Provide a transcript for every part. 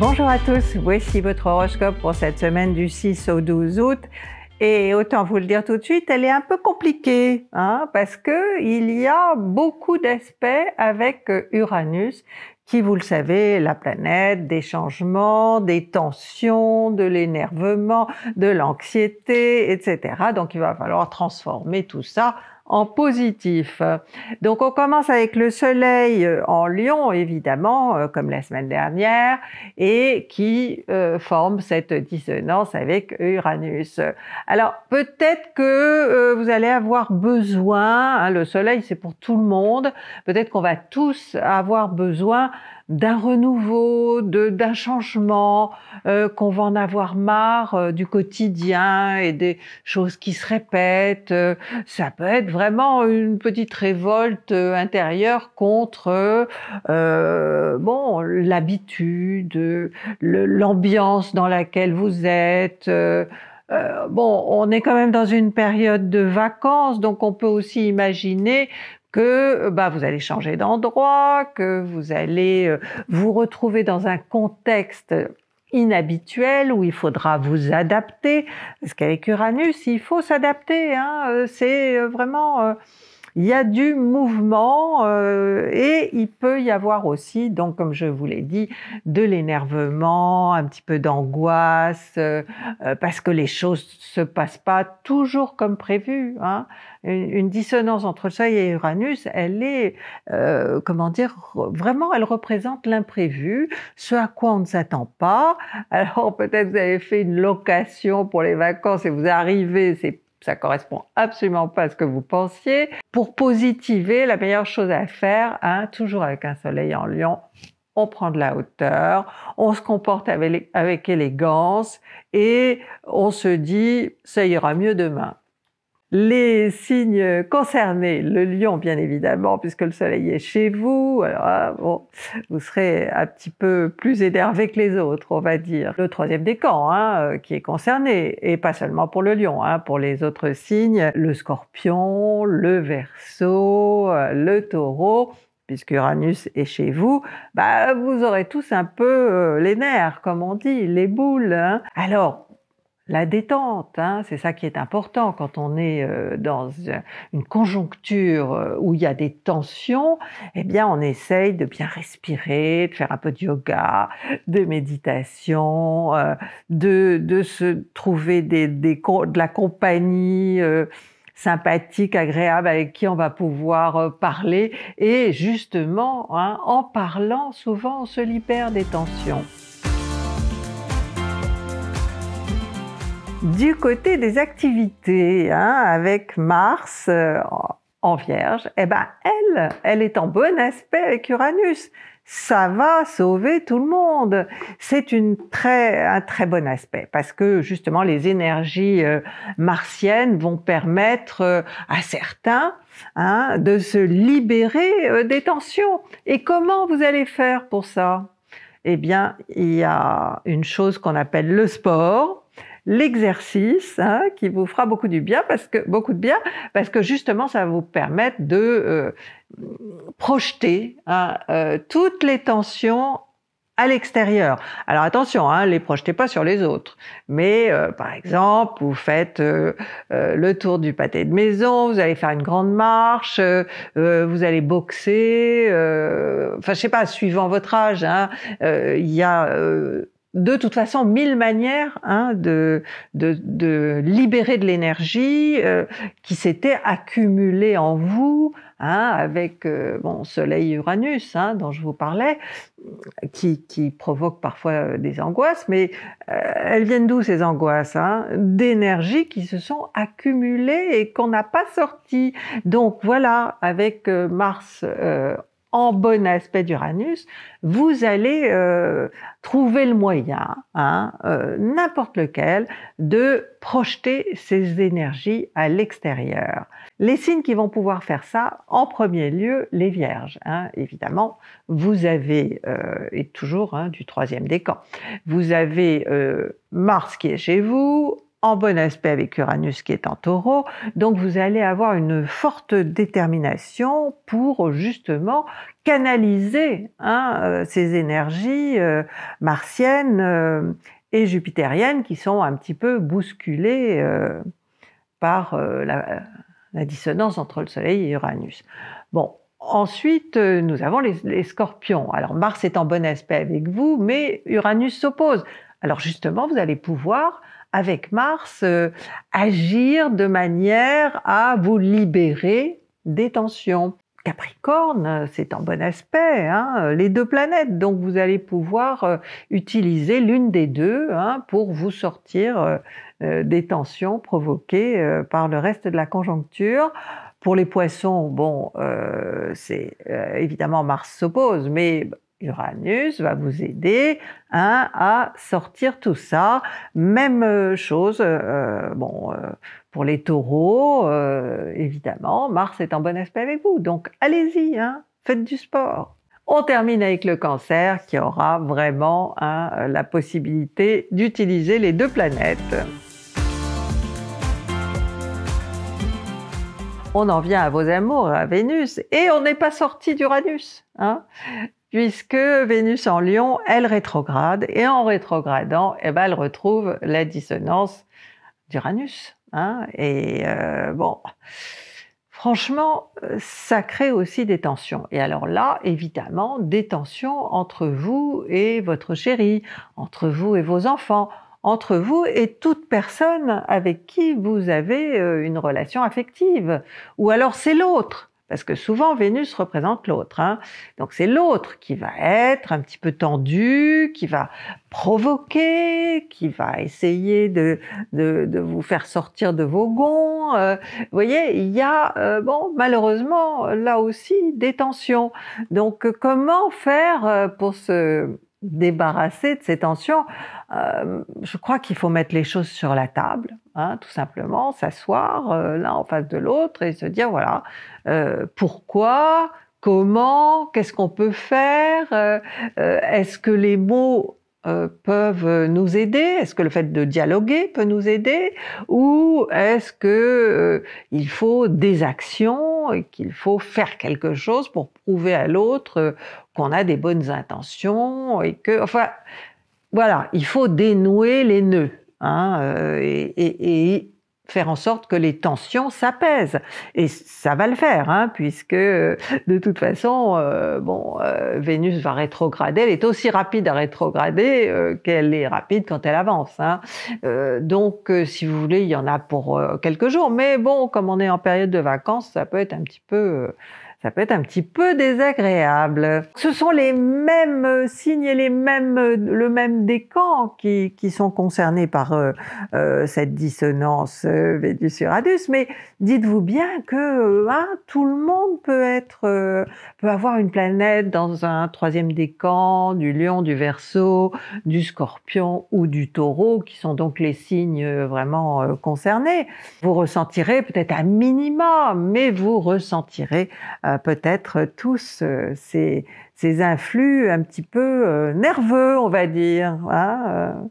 Bonjour à tous, voici votre horoscope pour cette semaine du 6 au 12 août. Et autant vous le dire tout de suite, elle est un peu compliquée, hein, parce que il y a beaucoup d'aspects avec euh, Uranus, qui, vous le savez, la planète des changements, des tensions, de l'énervement, de l'anxiété, etc. Donc il va falloir transformer tout ça en positif. Donc on commence avec le soleil euh, en lion, évidemment, euh, comme la semaine dernière, et qui euh, forme cette dissonance avec Uranus. Alors peut-être que vous allez avoir besoin, hein, le soleil c'est pour tout le monde, peut-être qu'on va tous avoir besoin d'un renouveau, d'un changement, euh, qu'on va en avoir marre euh, du quotidien et des choses qui se répètent. Euh, ça peut être vraiment une petite révolte intérieure contre bon l'habitude, l'ambiance dans laquelle vous êtes. bon, on est quand même dans une période de vacances, donc on peut aussi imaginer que euh, bah, vous allez changer d'endroit, que vous allez euh, vous retrouver dans un contexte inhabituel où il faudra vous adapter. Parce qu'avec Uranus, il faut s'adapter. Hein. Euh, c'est vraiment il y a du mouvement euh, et il peut y avoir aussi, donc comme je vous l'ai dit, de l'énervement, un petit peu d'angoisse, euh, euh, parce que les choses se passent pas toujours comme prévu. Hein. Une, dissonance entre le Soleil et Uranus, elle est, comment dire, vraiment, elle représente l'imprévu, ce à quoi on ne s'attend pas. Alors peut-être vous avez fait une location pour les vacances et vous arrivez, c'est ça correspond absolument pas à ce que vous pensiez. Pour positiver, la meilleure chose à faire, hein, toujours avec un soleil en lion, on prend de la hauteur, on se comporte avec, avec élégance et on se dit ça ira mieux demain. Les signes concernés, le lion bien évidemment, puisque le soleil est chez vous, alors ah, bon, vous serez un petit peu plus énervé que les autres, on va dire. Le troisième décan hein, euh, qui est concerné, et pas seulement pour le lion, hein, pour les autres signes, le scorpion, le verso, euh, le taureau, puisque Uranus est chez vous, bah, vous aurez tous un peu euh, les nerfs, comme on dit, les boules. Hein. Alors, la détente. Hein, c'est ça qui est important quand on est euh, dans une conjoncture euh, où il y a des tensions. Eh bien, on essaye de bien respirer, de faire un peu de yoga, de méditation, euh, de, se trouver de la compagnie sympathique, agréable, avec qui on va pouvoir parler. Et justement, hein, en parlant, souvent, on se libère des tensions. Du côté des activités, hein, avec Mars euh, en Vierge, eh ben elle, elle est en bon aspect avec Uranus. Ça va sauver tout le monde. C'est une très, un très bon aspect parce que justement les énergies euh, martiennes vont permettre euh, à certains hein, de se libérer des tensions. Et comment vous allez faire pour ça Eh bien, il y a une chose qu'on appelle le sport l'exercice hein, qui vous fera beaucoup du bien parce que beaucoup de bien parce que justement ça va vous permettre de euh, projeter hein, euh, toutes les tensions à l'extérieur. Alors attention, hein, les projetez pas sur les autres. Mais euh, par exemple, vous faites le tour du pâté de maison, vous allez faire une grande marche, vous allez boxer. Enfin, je sais pas, suivant votre âge, hein, il y a de toute façon mille manières hein, de, de, de, libérer de l'énergie euh, qui s'était accumulée en vous, hein, avec euh, bon Soleil Uranus hein, dont je vous parlais, qui, qui, provoque parfois euh, des angoisses, mais elles viennent d'où ces angoisses hein? D'énergie qui se sont accumulées et qu'on n'a pas sorties. Donc voilà, avec Mars en bon aspect d'Uranus, vous allez euh, trouver le moyen, hein, euh, n'importe lequel, de projeter ces énergies à l'extérieur. Les signes qui vont pouvoir faire ça, en premier lieu, les vierges. Hein. évidemment, vous avez, euh, et toujours hein, du troisième décan, vous avez Mars qui est chez vous, en bon aspect avec Uranus qui est en taureau. Donc vous allez avoir une forte détermination pour justement canaliser hein, euh, ces énergies euh, martiennes euh, et jupitériennes qui sont un petit peu bousculées par la, dissonance entre le Soleil et Uranus. Bon. Ensuite, nous avons les, les scorpions. Alors Mars est en bon aspect avec vous, mais Uranus s'oppose. Alors justement, vous allez pouvoir, avec Mars, euh, agir de manière à vous libérer des tensions. Capricorne, c'est en bon aspect, hein, les deux planètes, donc vous allez pouvoir euh, utiliser l'une des deux hein, pour vous sortir euh, des tensions provoquées par le reste de la conjoncture. Pour les poissons, bon, c'est évidemment Mars s'oppose, mais Uranus va vous aider hein, à sortir tout ça. Même euh, chose, euh, euh, bon, pour les taureaux, évidemment, Mars est en bon aspect avec vous. Donc allez-y, hein, faites du sport. On termine avec le cancer qui aura vraiment hein, la possibilité d'utiliser les deux planètes. on en vient à vos amours, à Vénus, et on n'est pas sorti d'Uranus puisque Vénus en Lion, elle rétrograde, et en rétrogradant, eh ben, elle retrouve la dissonance d'Uranus. Hein, et euh, bon, franchement, ça crée aussi des tensions. Et alors là, évidemment, des tensions entre vous et votre chéri, entre vous et vos enfants, entre vous et toute personne avec qui vous avez euh, une relation affective. Ou alors c'est l'autre parce que souvent Vénus représente l'autre. Hein. Donc c'est l'autre qui va être un petit peu tendu, qui va provoquer, qui va essayer de, de, vous faire sortir de vos gonds. Euh. vous voyez, il y a, euh, bon, malheureusement, là aussi, des tensions. Donc comment faire euh, pour se débarrasser de ces tensions, euh, je crois qu'il faut mettre les choses sur la table, hein, tout simplement, s'asseoir euh, l'un en face de l'autre et se dire, voilà, euh, pourquoi, comment, qu'est-ce qu'on peut faire, est-ce que les mots euh, peuvent nous aider Est-ce que le fait de dialoguer peut nous aider Ou est-ce que euh, il faut des actions et qu'il faut faire quelque chose pour prouver à l'autre euh, qu'on a des bonnes intentions et que, enfin, voilà, il faut dénouer les nœuds. Hein, faire en sorte que les tensions s'apaisent. Et ça va le faire, hein, puisque euh, de toute façon, euh, bon, euh, Vénus va rétrograder. Elle est aussi rapide à rétrograder qu'elle est rapide quand elle avance. Hein. donc, si vous voulez, il y en a pour quelques jours. Mais bon, comme on est en période de vacances, ça peut être un petit peu ça peut être un petit peu désagréable. Ce sont les mêmes signes et les mêmes, le même décan qui, qui sont concernés par euh, euh, cette dissonance euh, védus vénus mais dites-vous bien que hein, tout le monde peut être, peut avoir une planète dans un troisième décan du Lion, du Verseau, du Scorpion ou du Taureau, qui sont donc les signes vraiment concernés. Vous ressentirez peut-être un minima, mais vous ressentirez euh, peut-être tous euh, ces, ces, influx un petit peu euh, nerveux, on va dire, hein,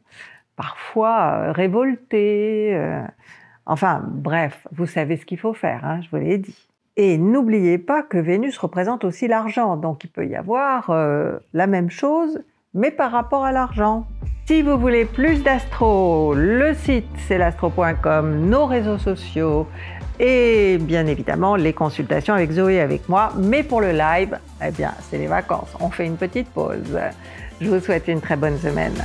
parfois révoltés. Enfin, bref, vous savez ce qu'il faut faire, hein, je vous l'ai dit. Et n'oubliez pas que Vénus représente aussi l'argent, donc il peut y avoir la même chose mais par rapport à l'argent. Si vous voulez plus d'astro, le site c'est l'astro.com, nos réseaux sociaux et bien évidemment les consultations avec Zoé et avec moi. Mais pour le live, eh bien c'est les vacances. On fait une petite pause. Je vous souhaite une très bonne semaine.